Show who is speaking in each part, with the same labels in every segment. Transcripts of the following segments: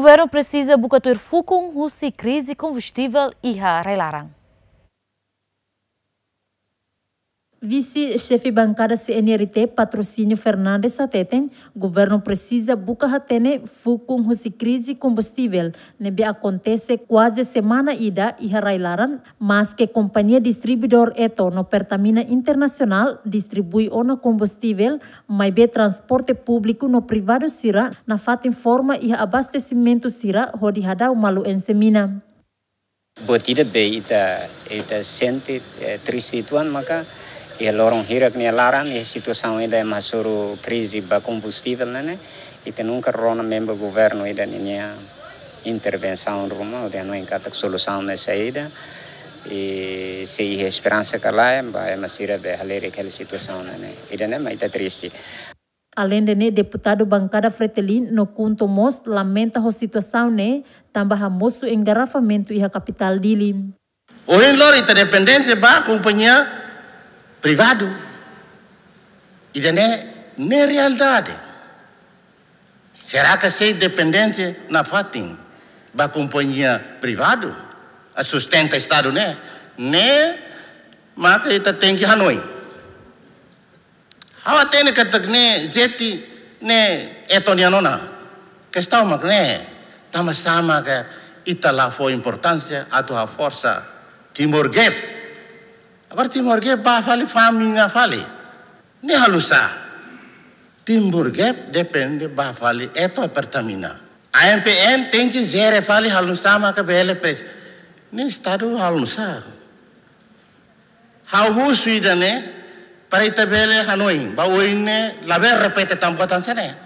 Speaker 1: governo precisa bucatur russo e crise combustível e ha Vice-chefe bancária CNRT, Patrocínio Fernandes, atetem, governo precisa buca hatene fuku husi crise combustível, nebe acontece quase semana ida e harailaran, mas que companhia distribuidor eto no pertamina internacional distribui ona combustível, be transporte público no privado sira, na fat informa e abastecimento sira, hodi hadau malu ensemina.
Speaker 2: Botida be ita, ita sente eh, triste maka e a loron hira que nem laram e a situação ainda é mais sobre crise de combustível né, né e tem nunca rona membro governo ainda nenhuma intervenção rumo ou de não encanta solução nessa ida e se a esperança que lá é mas ira de haler aquela situação né, né? ainda não é mais tá triste
Speaker 1: Além de né, deputado bancada Fretelin no conto Mos lamenta a situação né, tambah moço engarrafamento e a capital Dili.
Speaker 3: O lor, a dependência da companhia privado e é, är realidade. Será que ser dependente na fatin da companhia privada? A sustenta o Estado, né? Né? Mas ele tem que Hanoi. Há até que né, gente, né, etoniano na. Questão mas né, estamos sama que ita lá foi importância a tua força Timor Gap. Agora Timor-Gué fale família fale. Nem halusa. Timor-Gué depende ba fale é para pertamina. A MPN tem que zero é, fale halusa mas que bele é preço. Nem estado halusa. Hau suída né? Para bele Hanoi, é ba oine laber repete tampatan sene. Né?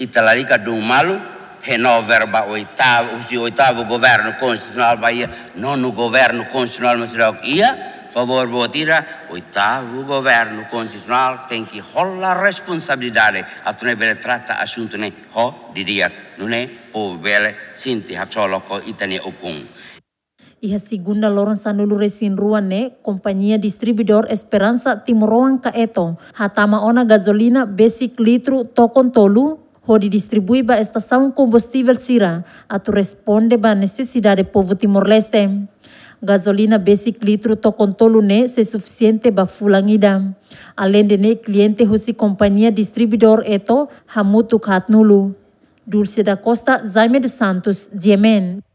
Speaker 3: Italarika do malu,
Speaker 4: Hannover ba oitavo, o oitavo governo constitucional Bahia, nono governo constitucional Macedônia, o oitavo governo constitucional tem que rolar responsabilidade att ne bele tratta assuntune ho didiat, não é o velho sinti hapsolo ko itane opung.
Speaker 1: Iha segunda loron sanulu resin ruane, compañía distribuidor Esperanza Timoroan Kaeto, hatama ona gasolina basic litro tokon tolu, hodi distribui ba estação combustível sira, atu responde ba necessidade povo Timor-Leste. Gasolina basic litro tocontolo ne se suficiente ba fulangida. Alen de ne cliente hosi kompania distribuidor eto hamutu katnulu. Dulce da Costa, Jaime de Santos, Diemen.